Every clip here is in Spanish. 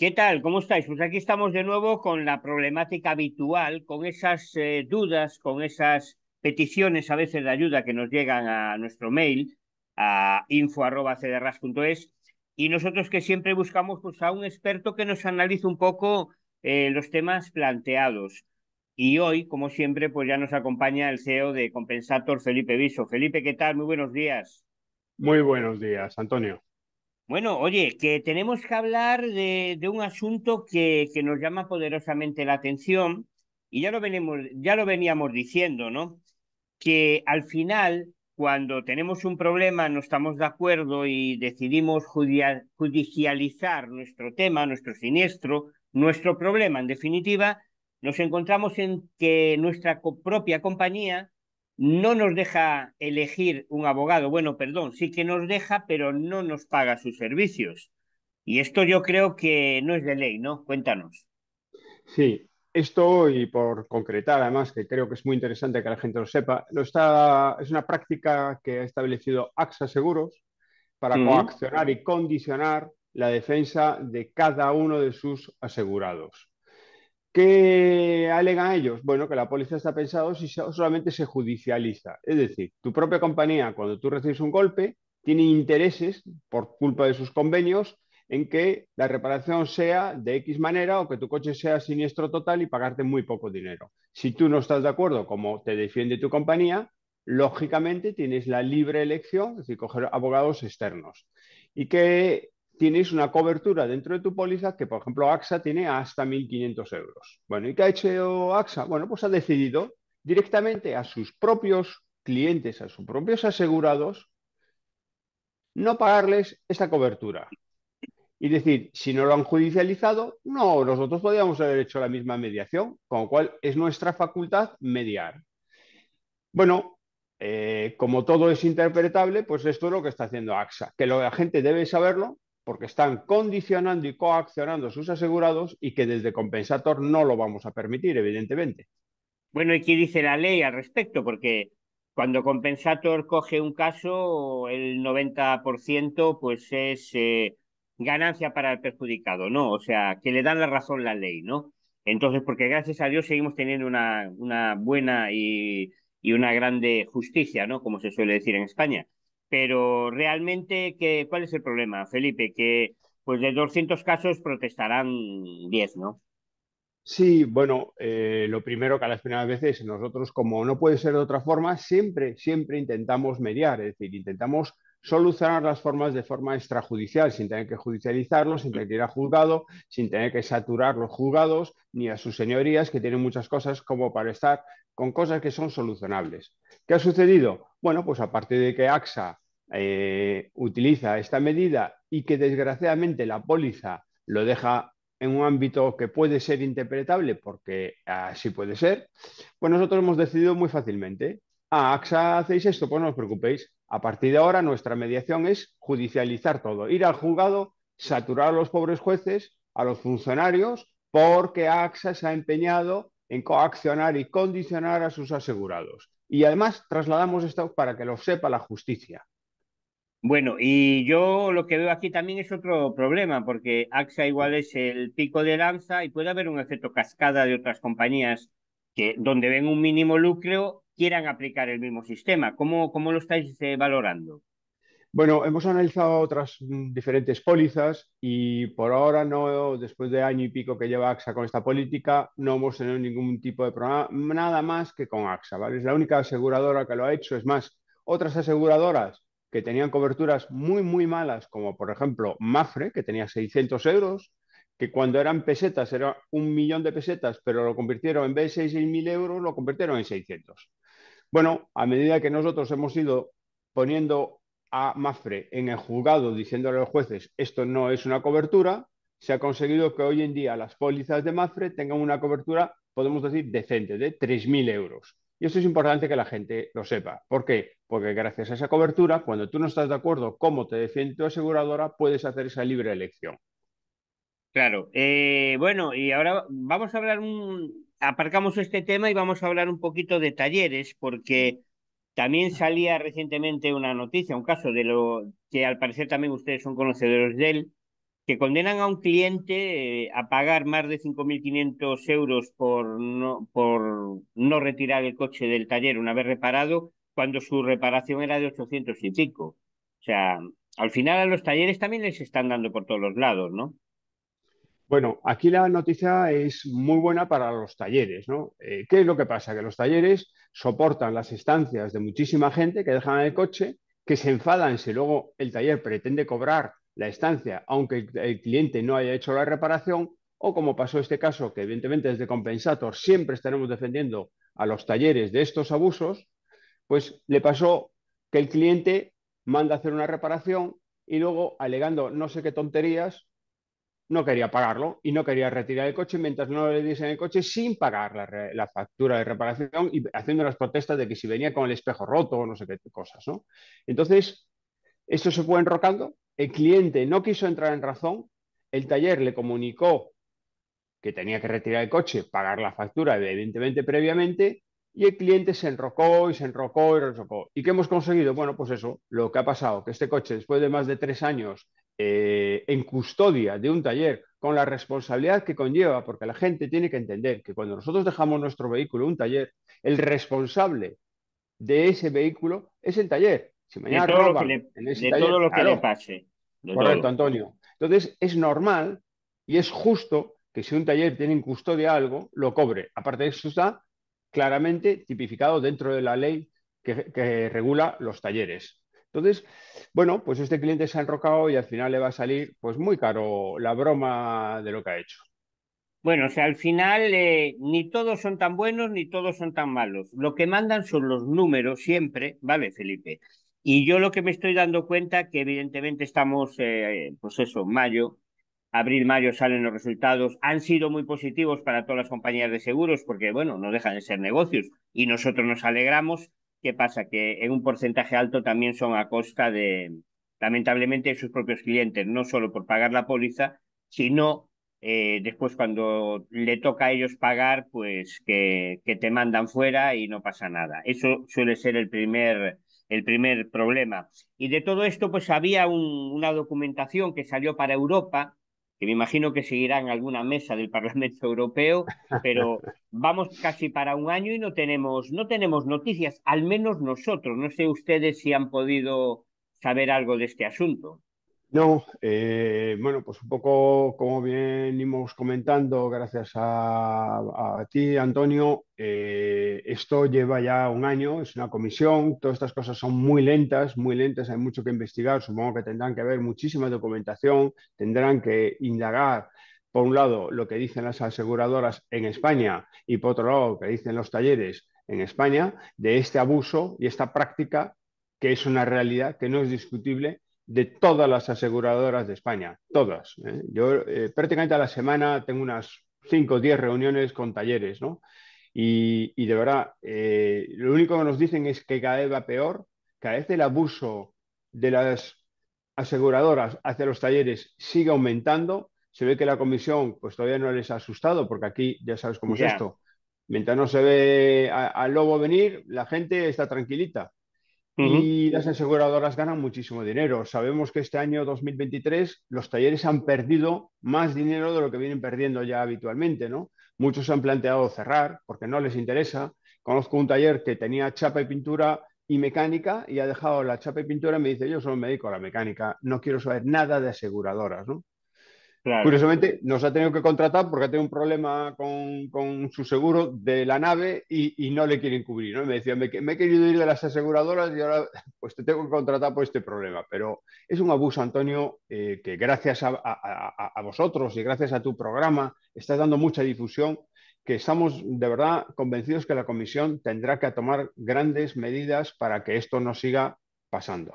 ¿Qué tal? ¿Cómo estáis? Pues aquí estamos de nuevo con la problemática habitual, con esas eh, dudas, con esas peticiones a veces de ayuda que nos llegan a nuestro mail, a info.cdras.es, y nosotros que siempre buscamos pues, a un experto que nos analice un poco eh, los temas planteados. Y hoy, como siempre, pues ya nos acompaña el CEO de Compensator, Felipe Viso. Felipe, ¿qué tal? Muy buenos días. Muy buenos días, Antonio. Bueno, oye, que tenemos que hablar de, un asunto que, que, nos llama poderosamente la atención y ya lo, venimos, ya lo veníamos diciendo, ¿no? Que al final, cuando tenemos un problema, no estamos de acuerdo y decidimos judicializar nuestro tema, nuestro siniestro, nuestro problema, en definitiva, nos encontramos en que nuestra propia compañía no nos deja elegir un abogado. Bueno, perdón, sí que nos deja, pero no nos paga sus servicios. Y esto yo creo que no es de ley, ¿no? Cuéntanos. Sí, esto, y por concretar además, que creo que es muy interesante que la gente lo sepa, es una práctica que ha establecido AXA Seguros para coaccionar y condicionar la defensa de cada uno de sus asegurados. ¿Qué alegan ellos? Bueno, que la policía está pensada si solamente se judicializa. Es decir, tu propia compañía, cuando tú recibes un golpe, tiene intereses por culpa de sus convenios en que la reparación sea de X manera o que tu coche sea siniestro total y pagarte muy poco dinero. Si tú no estás de acuerdo como te defiende tu compañía, lógicamente tienes la libre elección, es decir, coger abogados externos. ¿Y que tienes una cobertura dentro de tu póliza que, por ejemplo, AXA tiene hasta 1.500 euros. Bueno, ¿y qué ha hecho AXA? Bueno, pues ha decidido directamente a sus propios clientes, a sus propios asegurados, no pagarles esta cobertura. Y decir, si no lo han judicializado, no, nosotros podríamos haber hecho la misma mediación, con lo cual es nuestra facultad mediar. Bueno, eh, como todo es interpretable, pues esto es lo que está haciendo AXA, que la gente debe saberlo, porque están condicionando y coaccionando sus asegurados y que desde compensator no lo vamos a permitir, evidentemente. Bueno, ¿y qué dice la ley al respecto? Porque cuando compensator coge un caso, el 90% pues es eh, ganancia para el perjudicado, ¿no? O sea, que le dan la razón la ley, ¿no? Entonces, porque gracias a Dios seguimos teniendo una, buena y, y una grande justicia, ¿no? Como se suele decir en España. Pero realmente, ¿cuál es el problema, Felipe? Que pues de 200 casos protestarán 10, ¿no? Sí, bueno, eh, lo primero que a las primeras veces nosotros, como no puede ser de otra forma, siempre, siempre intentamos mediar, es decir, intentamos solucionar las formas de forma extrajudicial, sin tener que judicializarlo, sin tener que ir a juzgado, sin tener que saturar los juzgados, ni a sus señorías, que tienen muchas cosas como para estar con cosas que son solucionables. ¿Qué ha sucedido? Bueno, pues a partir de que AXA eh, utiliza esta medida y que desgraciadamente la póliza lo deja en un ámbito que puede ser interpretable, porque así puede ser, pues nosotros hemos decidido muy fácilmente, A AXA hacéis esto, pues no os preocupéis, a partir de ahora nuestra mediación es judicializar todo, ir al juzgado, saturar a los pobres jueces, a los funcionarios, porque AXA se ha empeñado en coaccionar y condicionar a sus asegurados. Y además trasladamos esto para que lo sepa la justicia. Bueno, y yo lo que veo aquí también es otro problema, porque AXA igual es el pico de lanza y puede haber un efecto cascada de otras compañías que donde ven un mínimo lucro quieran aplicar el mismo sistema. ¿Cómo, cómo lo estáis eh, valorando? Bueno, hemos analizado otras mm, diferentes pólizas y por ahora no, después de año y pico que lleva AXA con esta política, no hemos tenido ningún tipo de problema, nada más que con AXA, ¿vale? Es la única aseguradora que lo ha hecho, es más, otras aseguradoras que tenían coberturas muy, muy malas, como por ejemplo Mafre, que tenía 600 euros, que cuando eran pesetas era un millón de pesetas, pero lo convirtieron, en vez 6.000 euros, lo convirtieron en 600. Bueno, a medida que nosotros hemos ido poniendo a Mafre en el juzgado diciéndole a los jueces esto no es una cobertura, se ha conseguido que hoy en día las pólizas de Mafre tengan una cobertura, podemos decir, decente, de 3.000 euros. Y esto es importante que la gente lo sepa. ¿Por qué? Porque gracias a esa cobertura, cuando tú no estás de acuerdo cómo te defiende tu aseguradora, puedes hacer esa libre elección. Claro. Eh, bueno, y ahora vamos a hablar un... Aparcamos este tema y vamos a hablar un poquito de talleres, porque también salía recientemente una noticia, un caso de lo que al parecer también ustedes son conocedores de él, que condenan a un cliente eh, a pagar más de 5.500 euros por no, por no retirar el coche del taller una vez reparado, cuando su reparación era de 800 y pico. O sea, al final a los talleres también les están dando por todos los lados, ¿no? Bueno, aquí la noticia es muy buena para los talleres, ¿no? Eh, ¿Qué es lo que pasa? Que los talleres soportan las estancias de muchísima gente que dejan el coche, que se enfadan si luego el taller pretende cobrar la estancia, aunque el cliente no haya hecho la reparación, o como pasó este caso, que evidentemente desde Compensator siempre estaremos defendiendo a los talleres de estos abusos, pues le pasó que el cliente manda a hacer una reparación y luego, alegando no sé qué tonterías, no quería pagarlo y no quería retirar el coche mientras no le diesen el coche sin pagar la, factura de reparación y haciendo las protestas de que si venía con el espejo roto o no sé qué cosas. ¿no? Entonces, esto se fue enrocando, el cliente no quiso entrar en razón, el taller le comunicó que tenía que retirar el coche, pagar la factura evidentemente previamente y el cliente se enrocó y se enrocó y se enrocó. ¿Y qué hemos conseguido? Bueno, pues eso, lo que ha pasado, que este coche después de más de tres años eh, en custodia de un taller con la responsabilidad que conlleva, porque la gente tiene que entender que cuando nosotros dejamos nuestro vehículo en un taller, el responsable de ese vehículo es el taller. Si de todo lo que le, todo lo que pase. correcto, Antonio. Entonces, es normal y es justo que si un taller tiene en custodia algo, lo cobre. Aparte de eso está claramente tipificado dentro de la ley que, que regula los talleres. Entonces, bueno, pues este cliente se ha enrocado y al final le va a salir pues muy caro la broma de lo que ha hecho. Bueno, o sea, al final eh, ni todos son tan buenos ni todos son tan malos. Lo que mandan son los números siempre, ¿vale, Felipe? Y yo lo que me estoy dando cuenta, que evidentemente estamos, eh, pues eso, mayo, abril, mayo salen los resultados, han sido muy positivos para todas las compañías de seguros, porque bueno, no dejan de ser negocios y nosotros nos alegramos, ¿Qué pasa? Que en un porcentaje alto también son a costa de, lamentablemente, de sus propios clientes, no solo por pagar la póliza, sino eh, después cuando le toca a ellos pagar, pues que, que, te mandan fuera y no pasa nada. Eso suele ser el primer, el primer problema. Y de todo esto, pues había una documentación que salió para Europa que me imagino que seguirá en alguna mesa del Parlamento Europeo, pero vamos casi para un año y no tenemos, no tenemos noticias, al menos nosotros. No sé ustedes si han podido saber algo de este asunto. No, eh, bueno, pues un poco como venimos comentando, gracias a, ti, Antonio, eh, esto lleva ya un año, es una comisión, todas estas cosas son muy lentas, muy lentas, hay mucho que investigar, supongo que tendrán que haber muchísima documentación, tendrán que indagar, por un lado, lo que dicen las aseguradoras en España y por otro lado, lo que dicen los talleres en España, de este abuso y esta práctica que es una realidad que no es discutible de todas las aseguradoras de España, todas. ¿eh? Yo eh, prácticamente a la semana tengo unas 5 o 10 reuniones con talleres, ¿no? Y, de verdad, eh, lo único que nos dicen es que cada vez va peor, cada vez el abuso de las aseguradoras hacia los talleres sigue aumentando. Se ve que la comisión pues todavía no les ha asustado, porque aquí ya sabes cómo es esto. Mientras no se ve al lobo venir, la gente está tranquilita y las aseguradoras ganan muchísimo dinero. Sabemos que este año 2023 los talleres han perdido más dinero de lo que vienen perdiendo ya habitualmente, ¿no? Muchos han planteado cerrar porque no les interesa. Conozco un taller que tenía chapa y pintura y mecánica y ha dejado la chapa y pintura y me dice, yo solo me dedico a la mecánica, no quiero saber nada de aseguradoras, ¿no? Curiosamente, nos ha tenido que contratar porque ha tenido un problema con, su seguro de la nave y, no le quieren cubrir. me decía me, me, he querido ir de las aseguradoras y ahora pues te tengo que contratar por este problema. Pero es un abuso, Antonio, eh, que gracias a, a, vosotros y gracias a tu programa estás dando mucha difusión, que estamos de verdad convencidos que la comisión tendrá que tomar grandes medidas para que esto no siga pasando.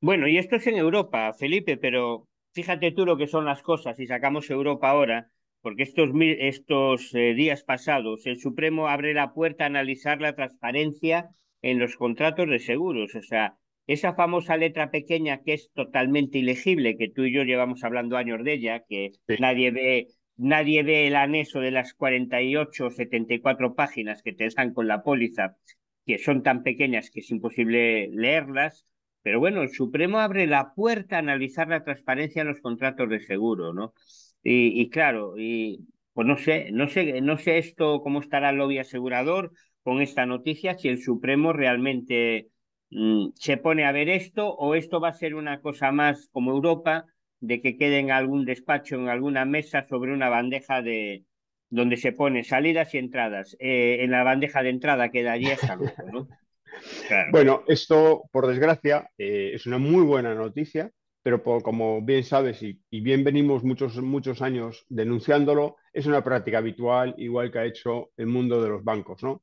Bueno, y esto es en Europa, Felipe, pero fíjate tú lo que son las cosas si sacamos Europa ahora, porque estos, estos eh, días pasados el Supremo abre la puerta a analizar la transparencia en los contratos de seguros. O sea, esa famosa letra pequeña que es totalmente ilegible, que tú y yo llevamos hablando años de ella, que nadie ve nadie ve el anexo de las 48 o 74 páginas que te dan con la póliza, que son tan pequeñas que es imposible leerlas, pero bueno, el Supremo abre la puerta a analizar la transparencia en los contratos de seguro, ¿no? Y, claro, y pues no sé, no sé, no sé esto cómo estará el lobby asegurador con esta noticia, si el Supremo realmente mm, se pone a ver esto o esto va a ser una cosa más como Europa, de que quede en algún despacho, en alguna mesa, sobre una bandeja de donde se pone salidas y entradas. Eh, en la bandeja de entrada quedaría esta ¿no? Bueno, esto, por desgracia, eh, es una muy buena noticia, pero como bien sabes y, bien venimos muchos, muchos años denunciándolo, es una práctica habitual, igual que ha hecho el mundo de los bancos, ¿no?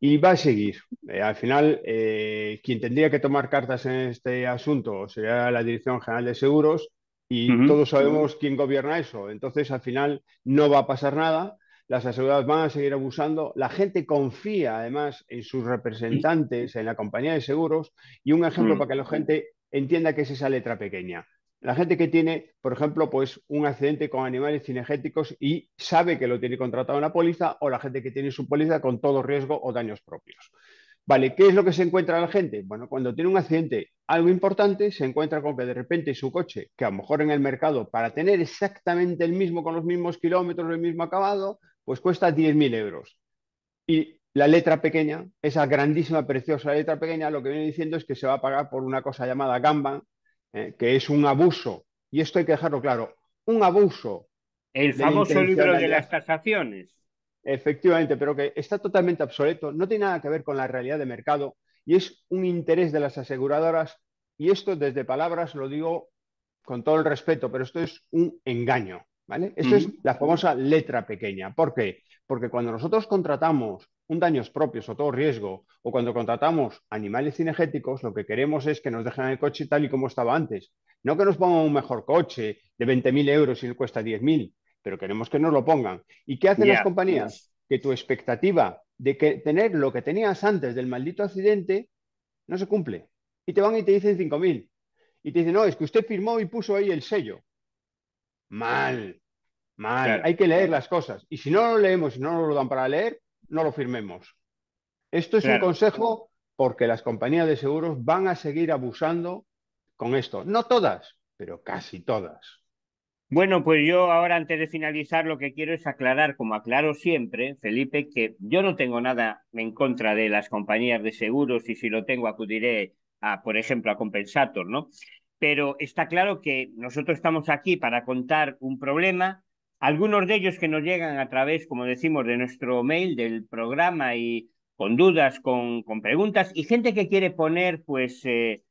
Y va a seguir. Eh, al final, eh, quien tendría que tomar cartas en este asunto sería la Dirección General de Seguros y todos sabemos quién gobierna eso. Entonces, al final, no va a pasar nada las aseguradoras van a seguir abusando, la gente confía además en sus representantes, en la compañía de seguros, y un ejemplo mm. para que la gente entienda que es esa letra pequeña. La gente que tiene, por ejemplo, pues un accidente con animales cinegéticos y sabe que lo tiene contratado en la póliza, o la gente que tiene su póliza con todo riesgo o daños propios. Vale, ¿qué es lo que se encuentra la gente? Bueno, cuando tiene un accidente, algo importante, se encuentra con que de repente su coche, que a lo mejor en el mercado, para tener exactamente el mismo, con los mismos kilómetros, el mismo acabado, pues cuesta 10.000 euros. Y la letra pequeña, esa grandísima, preciosa letra pequeña, lo que viene diciendo es que se va a pagar por una cosa llamada gamba, eh, que es un abuso. Y esto hay que dejarlo claro, un abuso. El famoso libro de las tasaciones. Efectivamente, pero que está totalmente obsoleto, no tiene nada que ver con la realidad de mercado y es un interés de las aseguradoras. Y esto desde palabras lo digo con todo el respeto, pero esto es un engaño. ¿vale? es la famosa letra pequeña. ¿Por qué? Porque cuando nosotros contratamos un daños propios o todo riesgo, o cuando contratamos animales cinegéticos, lo que queremos es que nos dejen el coche tal y como estaba antes. No que nos pongan un mejor coche de 20.000 euros y le cuesta 10.000, pero queremos que nos lo pongan. ¿Y qué hacen las compañías? Que tu expectativa de que tener lo que tenías antes del maldito accidente no se cumple. Y te van y te dicen 5.000. Y te dicen, no, es que usted firmó y puso ahí el sello. Mal, mal. Hay que leer las cosas. Y si no lo leemos y no nos lo dan para leer, no lo firmemos. Esto es un consejo porque las compañías de seguros van a seguir abusando con esto. No todas, pero casi todas. Bueno, pues yo ahora antes de finalizar lo que quiero es aclarar, como aclaro siempre, Felipe, que yo no tengo nada en contra de las compañías de seguros y si lo tengo acudiré a, por ejemplo, a Compensator, ¿no? pero está claro que nosotros estamos aquí para contar un problema. Algunos de ellos que nos llegan a través, como decimos, de nuestro mail, del programa y con dudas, con, con preguntas y gente que quiere poner pues eh,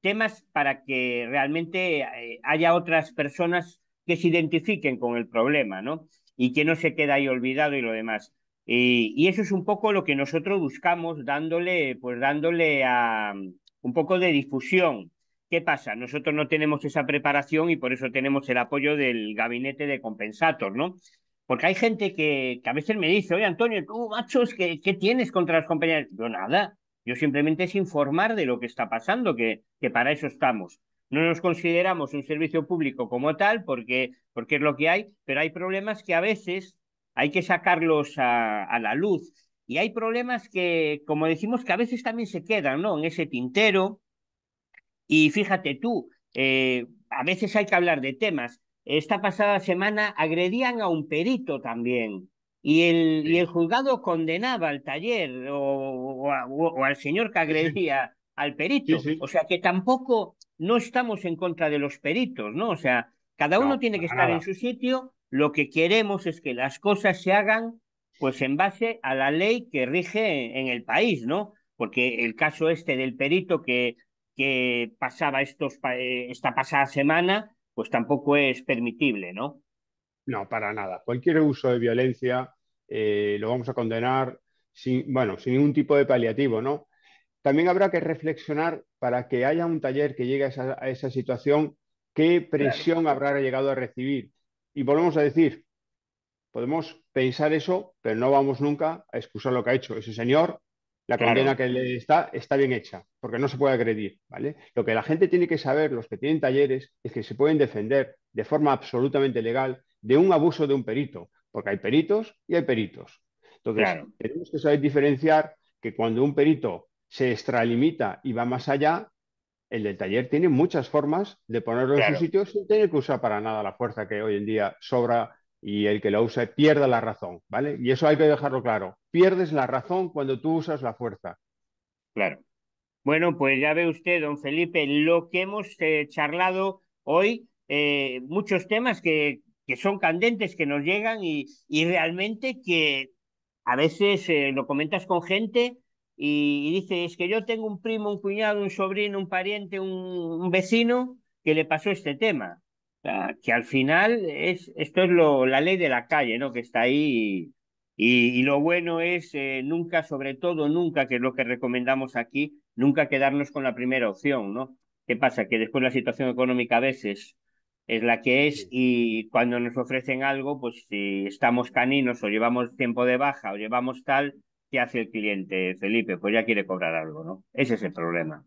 temas para que realmente eh, haya otras personas que se identifiquen con el problema, ¿no? Y que no se quede ahí olvidado y lo demás. Y, eso es un poco lo que nosotros buscamos, dándole, pues dándole a, un poco de difusión ¿Qué pasa? Nosotros no tenemos esa preparación y por eso tenemos el apoyo del gabinete de compensator, ¿no? Porque hay gente que, que a veces me dice, oye Antonio, tú machos, ¿qué, tienes contra las compañías? Yo nada, yo simplemente es informar de lo que está pasando, que, que para eso estamos. No nos consideramos un servicio público como tal, porque, porque es lo que hay, pero hay problemas que a veces hay que sacarlos a, a la luz. Y hay problemas que, como decimos, que a veces también se quedan, ¿no? En ese tintero, y fíjate tú, eh, a veces hay que hablar de temas. Esta pasada semana agredían a un perito también. Y el, el juzgado condenaba al taller o, al señor que agredía al perito. o sea que tampoco no estamos en contra de los peritos, ¿no? O sea, cada uno tiene que estar en su sitio. Lo que queremos es que las cosas se hagan pues en base a la ley que rige en el país, ¿no? Porque el caso este del perito que que pasaba estos, eh, esta pasada semana, pues tampoco es permitible, ¿no? No, para nada. Cualquier uso de violencia eh, lo vamos a condenar sin, bueno, sin ningún tipo de paliativo, ¿no? También habrá que reflexionar para que haya un taller que llegue a esa, situación, qué presión habrá llegado a recibir. Y volvemos a decir, podemos pensar eso, pero no vamos nunca a excusar lo que ha hecho. Ese señor la condena que le está está bien hecha, porque no se puede agredir, ¿vale? Lo que la gente tiene que saber, los que tienen talleres, es que se pueden defender de forma absolutamente legal de un abuso de un perito, porque hay peritos y hay peritos. Entonces, tenemos que saber diferenciar que cuando un perito se extralimita y va más allá, el del taller tiene muchas formas de ponerlo en su sitio sin tener que usar para nada la fuerza que hoy en día sobra y el que lo use pierda la razón, ¿vale? Y eso hay que dejarlo claro. Pierdes la razón cuando tú usas la fuerza. Claro. Bueno, pues ya ve usted, don Felipe, lo que hemos eh, charlado hoy, eh, muchos temas que, son candentes, que nos llegan y, realmente que a veces eh, lo comentas con gente y, dices es que yo tengo un primo, un cuñado, un sobrino, un pariente, un, un vecino que le pasó este tema que al final es, esto es lo, la ley de la calle, ¿no? Que está ahí y, lo bueno es eh, nunca, sobre todo nunca, que es lo que recomendamos aquí, nunca quedarnos con la primera opción, ¿no? ¿Qué pasa? Que después la situación económica a veces es la que es y cuando nos ofrecen algo, pues si estamos caninos o llevamos tiempo de baja o llevamos tal, ¿qué hace el cliente, Felipe? Pues ya quiere cobrar algo, ¿no? Ese es el problema.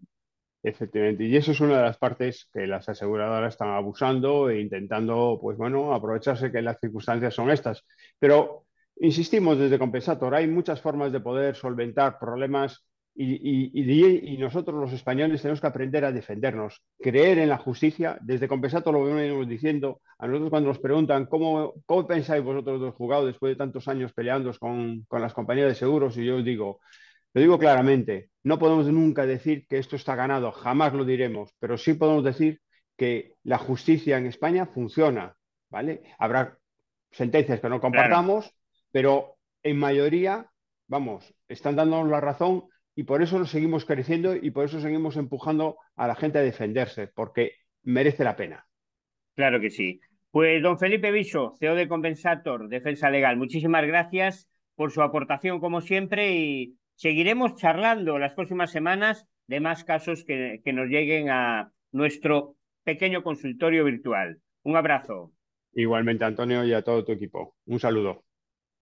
Efectivamente, y eso es una de las partes que las aseguradoras están abusando e intentando, pues bueno, aprovecharse que las circunstancias son estas. Pero insistimos desde Compensator, hay muchas formas de poder solventar problemas y, nosotros los españoles tenemos que aprender a defendernos, creer en la justicia. Desde Compensator lo venimos diciendo. A nosotros cuando nos preguntan cómo, cómo pensáis vosotros los jugados después de tantos años peleando con, con, las compañías de seguros, y yo os digo, lo digo claramente, no podemos nunca decir que esto está ganado, jamás lo diremos, pero sí podemos decir que la justicia en España funciona, ¿vale? Habrá sentencias que no compartamos, pero en mayoría, vamos, están dándonos la razón y por eso nos seguimos creciendo y por eso seguimos empujando a la gente a defenderse, porque merece la pena. Claro que sí. Pues don Felipe Biso, CEO de Compensator, Defensa Legal, muchísimas gracias por su aportación como siempre y Seguiremos charlando las próximas semanas de más casos que, nos lleguen a nuestro pequeño consultorio virtual. Un abrazo. Igualmente, Antonio, y a todo tu equipo. Un saludo.